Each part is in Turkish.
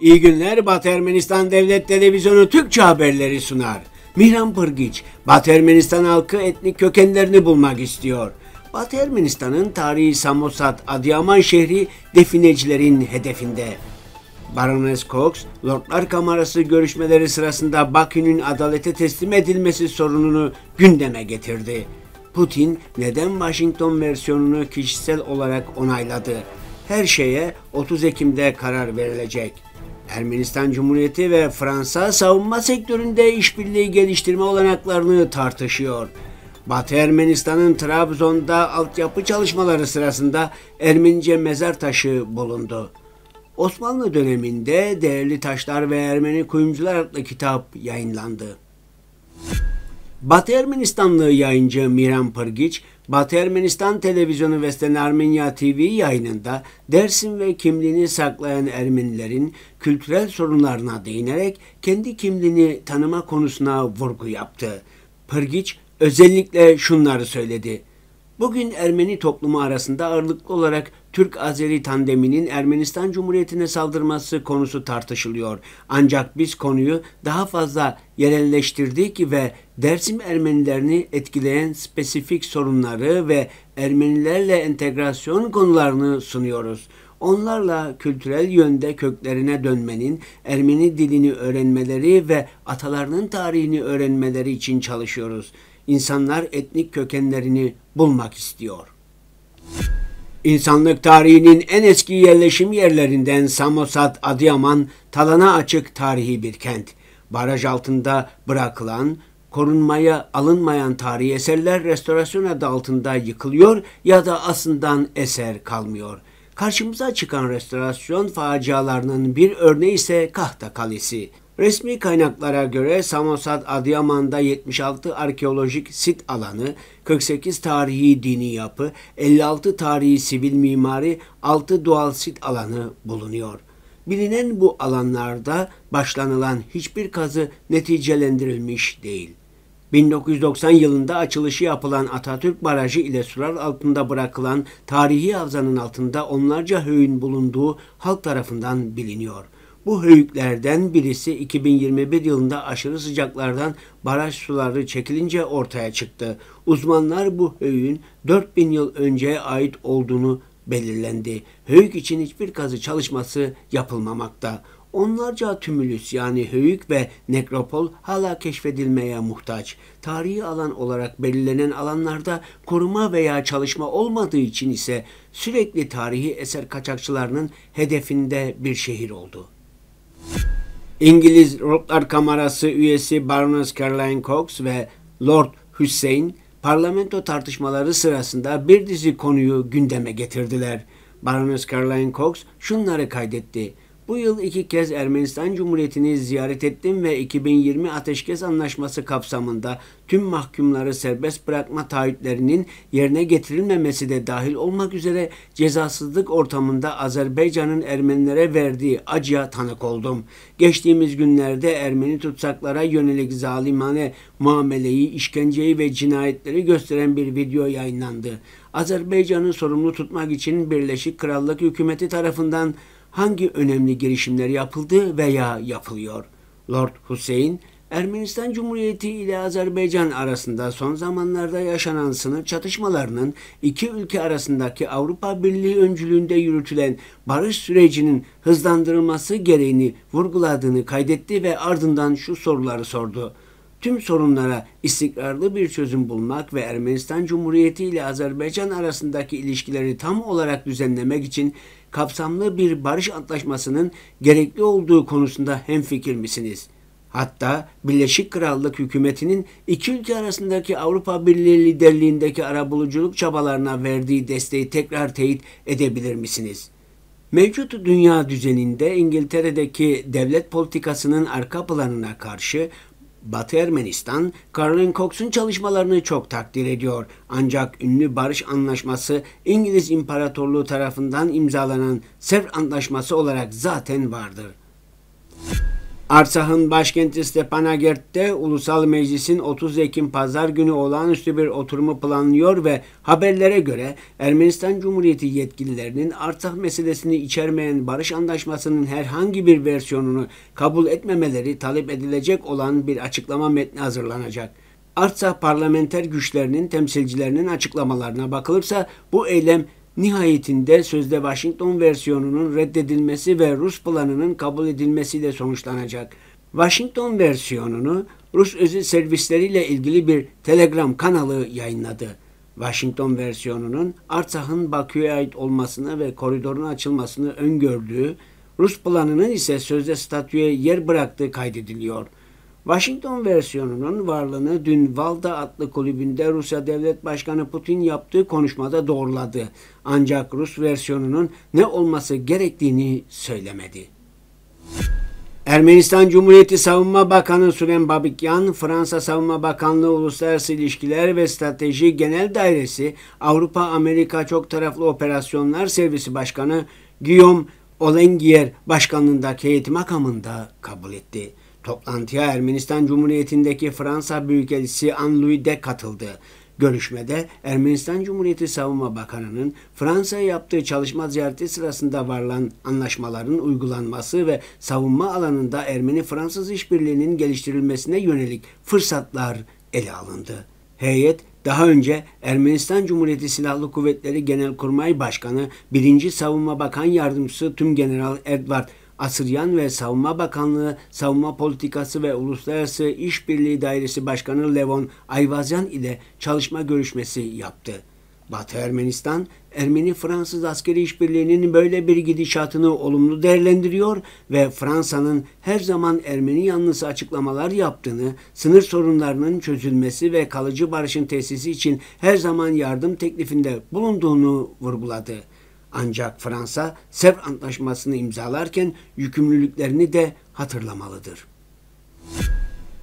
İyi günler Batı Ermenistan Devlet Televizyonu Türkçe haberleri sunar. Miran Pırgiç, Batı Ermenistan halkı etnik kökenlerini bulmak istiyor. Batı Ermenistan'ın tarihi Samosat Adıyaman şehri definecilerin hedefinde. Baroness Cox, Lordlar Kamerası görüşmeleri sırasında Bakü'nün adalete teslim edilmesi sorununu gündeme getirdi. Putin neden Washington versiyonunu kişisel olarak onayladı? Her şeye 30 Ekim'de karar verilecek. Ermenistan Cumhuriyeti ve Fransa savunma sektöründe işbirliği geliştirme olanaklarını tartışıyor. Batı Ermenistan'ın Trabzon'da altyapı çalışmaları sırasında Ermenice mezar taşı bulundu. Osmanlı döneminde Değerli Taşlar ve Ermeni Kuyumcular adlı kitap yayınlandı. Batı Ermenistanlı yayıncı Miran Pırgiç, Batı Ermenistan Televizyonu ve Armenya TV yayınında dersin ve kimliğini saklayan Ermenilerin kültürel sorunlarına değinerek kendi kimliğini tanıma konusuna vurgu yaptı. Pırgiç özellikle şunları söyledi. Bugün Ermeni toplumu arasında ağırlıklı olarak Türk-Azeri tandeminin Ermenistan Cumhuriyeti'ne saldırması konusu tartışılıyor. Ancak biz konuyu daha fazla yerelleştirdik ve Dersim Ermenilerini etkileyen spesifik sorunları ve Ermenilerle entegrasyon konularını sunuyoruz. Onlarla kültürel yönde köklerine dönmenin, Ermeni dilini öğrenmeleri ve atalarının tarihini öğrenmeleri için çalışıyoruz. İnsanlar etnik kökenlerini bulmak istiyor. İnsanlık tarihinin en eski yerleşim yerlerinden Samosat, Adıyaman, talana açık tarihi bir kent. Baraj altında bırakılan, korunmaya alınmayan tarihi eserler restorasyon adı altında yıkılıyor ya da aslından eser kalmıyor. Karşımıza çıkan restorasyon facialarının bir örneği ise Kahta Kalesi. Resmi kaynaklara göre Samosat Adıyaman'da 76 arkeolojik sit alanı, 48 tarihi dini yapı, 56 tarihi sivil mimari, 6 doğal sit alanı bulunuyor. Bilinen bu alanlarda başlanılan hiçbir kazı neticelendirilmiş değil. 1990 yılında açılışı yapılan Atatürk Barajı ile sular altında bırakılan tarihi havzanın altında onlarca höyün bulunduğu halk tarafından biliniyor.'' Bu höyüklerden birisi 2021 yılında aşırı sıcaklardan baraj suları çekilince ortaya çıktı. Uzmanlar bu höyüğün 4000 yıl önceye ait olduğunu belirlendi. Höyük için hiçbir kazı çalışması yapılmamakta. Onlarca tümülüs yani höyük ve nekropol hala keşfedilmeye muhtaç. Tarihi alan olarak belirlenen alanlarda koruma veya çalışma olmadığı için ise sürekli tarihi eser kaçakçılarının hedefinde bir şehir oldu. İngiliz Lordlar Kamerası üyesi Baroness Caroline Cox ve Lord Hussein, parlamento tartışmaları sırasında bir dizi konuyu gündeme getirdiler. Baroness Caroline Cox şunları kaydetti. Bu yıl iki kez Ermenistan Cumhuriyeti'ni ziyaret ettim ve 2020 Ateşkes Anlaşması kapsamında tüm mahkumları serbest bırakma taahhütlerinin yerine getirilmemesi de dahil olmak üzere cezasızlık ortamında Azerbaycan'ın Ermenilere verdiği acıya tanık oldum. Geçtiğimiz günlerde Ermeni tutsaklara yönelik zalimane muameleyi, işkenceyi ve cinayetleri gösteren bir video yayınlandı. Azerbaycan'ı sorumlu tutmak için Birleşik Krallık hükümeti tarafından hangi önemli girişimler yapıldı veya yapılıyor? Lord Hussein, Ermenistan Cumhuriyeti ile Azerbaycan arasında son zamanlarda yaşanan sınır çatışmalarının iki ülke arasındaki Avrupa Birliği öncülüğünde yürütülen barış sürecinin hızlandırılması gereğini vurguladığını kaydetti ve ardından şu soruları sordu. Tüm sorunlara istikrarlı bir çözüm bulmak ve Ermenistan Cumhuriyeti ile Azerbaycan arasındaki ilişkileri tam olarak düzenlemek için kapsamlı bir barış antlaşmasının gerekli olduğu konusunda hemfikir misiniz? Hatta Birleşik Krallık hükümetinin iki ülke arasındaki Avrupa Birliği liderliğindeki arabuluculuk çabalarına verdiği desteği tekrar teyit edebilir misiniz?'' Mevcut dünya düzeninde İngiltere'deki devlet politikasının arka planına karşı Batı Ermenistan, Carolyn Cox'un çalışmalarını çok takdir ediyor. Ancak ünlü barış anlaşması İngiliz İmparatorluğu tarafından imzalanan Sevr Antlaşması olarak zaten vardır. Arsah'ın başkenti Stepanakert'te Ulusal Meclis'in 30 Ekim Pazar günü olağanüstü bir oturumu planlıyor ve haberlere göre Ermenistan Cumhuriyeti yetkililerinin Arsah meselesini içermeyen barış anlaşmasının herhangi bir versiyonunu kabul etmemeleri talep edilecek olan bir açıklama metni hazırlanacak. Artsah parlamenter güçlerinin temsilcilerinin açıklamalarına bakılırsa bu eylem nihayetinde sözde Washington versiyonunun reddedilmesi ve Rus planının kabul edilmesiyle sonuçlanacak. Washington versiyonunu Rus özel servisleriyle ilgili bir Telegram kanalı yayınladı. Washington versiyonunun Artsakh'ın Bakü'ye ait olmasını ve koridorun açılmasını öngördüğü, Rus planının ise sözde statüye yer bıraktığı kaydediliyor.'' Washington versiyonunun varlığını dün Valda adlı kulübünde Rusya Devlet Başkanı Putin yaptığı konuşmada doğruladı. Ancak Rus versiyonunun ne olması gerektiğini söylemedi. Ermenistan Cumhuriyeti Savunma Bakanı Süren Babikyan, Fransa Savunma Bakanlığı Uluslararası İlişkiler ve Strateji Genel Dairesi Avrupa Amerika Çok Taraflı Operasyonlar Servisi Başkanı Guillaume Olengier başkanlığındaki heyeti makamında kabul etti. Toplantıya Ermenistan Cumhuriyeti'ndeki Fransa Büyükelçisi Anne-Louis de katıldı. Görüşmede Ermenistan Cumhuriyeti Savunma Bakanı'nın Fransa'ya yaptığı çalışma ziyareti sırasında varılan anlaşmaların uygulanması ve savunma alanında Ermeni-Fransız işbirliğinin geliştirilmesine yönelik fırsatlar ele alındı. Heyet daha önce Ermenistan Cumhuriyeti Silahlı Kuvvetleri Genelkurmay Başkanı 1. Savunma Bakan Yardımcısı Tümgeneral Edward Asıryan ve Savunma Bakanlığı Savunma Politikası ve Uluslararası İşbirliği Dairesi Başkanı Levon Ayvazyan ile çalışma görüşmesi yaptı. Batı Ermenistan, Ermeni-Fransız askeri işbirliğinin böyle bir gidişatını olumlu değerlendiriyor ve Fransa'nın her zaman Ermeni yanlısı açıklamalar yaptığını, sınır sorunlarının çözülmesi ve kalıcı barışın tesisi için her zaman yardım teklifinde bulunduğunu vurguladı. Ancak Fransa Sevr Antlaşması'nı imzalarken yükümlülüklerini de hatırlamalıdır.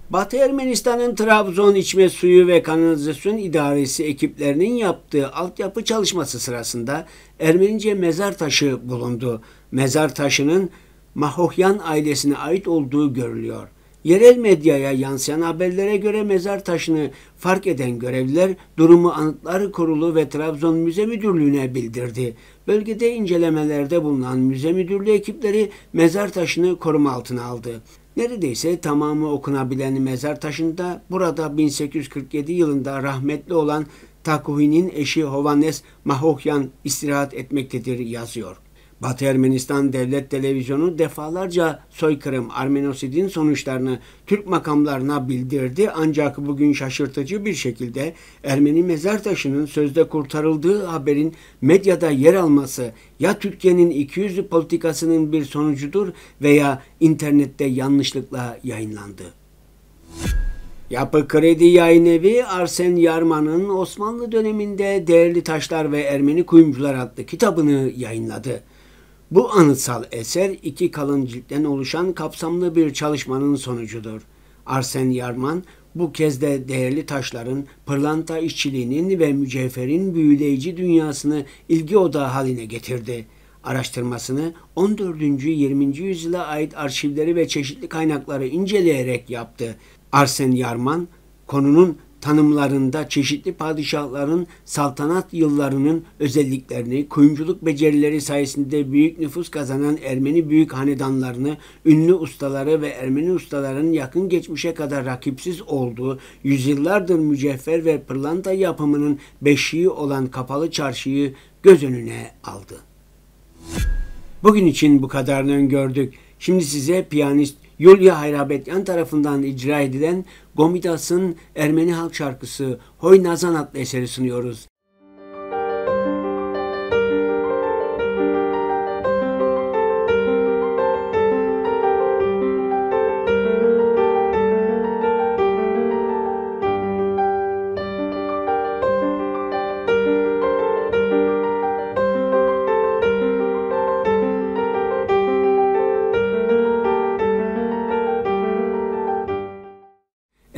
Batı Ermenistan'ın Trabzon İçme suyu ve kanalizasyon İdaresi ekiplerinin yaptığı altyapı çalışması sırasında Ermenice mezar taşı bulundu. Mezar taşının Mahohyan ailesine ait olduğu görülüyor. Yerel medyaya yansıyan haberlere göre mezar taşını fark eden görevliler durumu Anıtlar Kurulu ve Trabzon Müze Müdürlüğü'ne bildirdi. Bölgede incelemelerde bulunan müze müdürlüğü ekipleri mezar taşını koruma altına aldı. Neredeyse tamamı okunabilen mezar taşında burada 1847 yılında rahmetli olan Takuhi'nin eşi Hovannes Mahokyan istirahat etmektedir yazıyor. Batı Ermenistan Devlet Televizyonu defalarca soykırım Armenosid'in sonuçlarını Türk makamlarına bildirdi ancak bugün şaşırtıcı bir şekilde Ermeni mezar taşının sözde kurtarıldığı haberin medyada yer alması ya Türkiye'nin ikiyüzlü politikasının bir sonucudur veya internette yanlışlıkla yayınlandı. Yapı Kredi Yayın Evi Arsen Yarman'ın Osmanlı döneminde Değerli Taşlar ve Ermeni Kuyumcular adlı kitabını yayınladı. Bu anıtsal eser iki kalın ciltten oluşan kapsamlı bir çalışmanın sonucudur. Arsen Yarman bu kez de değerli taşların, pırlanta işçiliğinin ve mücevherin büyüleyici dünyasını ilgi odağı haline getirdi. Araştırmasını 14. 20. yüzyıla ait arşivleri ve çeşitli kaynakları inceleyerek yaptı. Arsen Yarman konunun tanımlarında çeşitli padişahların saltanat yıllarının özelliklerini, kuyumculuk becerileri sayesinde büyük nüfus kazanan Ermeni büyük hanedanlarını, ünlü ustaları ve Ermeni ustaların yakın geçmişe kadar rakipsiz olduğu, yüzyıllardır mücevher ve pırlanta yapımının beşiği olan kapalı çarşıyı göz önüne aldı. Bugün için bu kadarını öngördük. Şimdi size piyanist Yulia Hayrabetyan tarafından icra edilen Gomidas'ın Ermeni halk şarkısı Hoy Nazan adlı eseri sunuyoruz.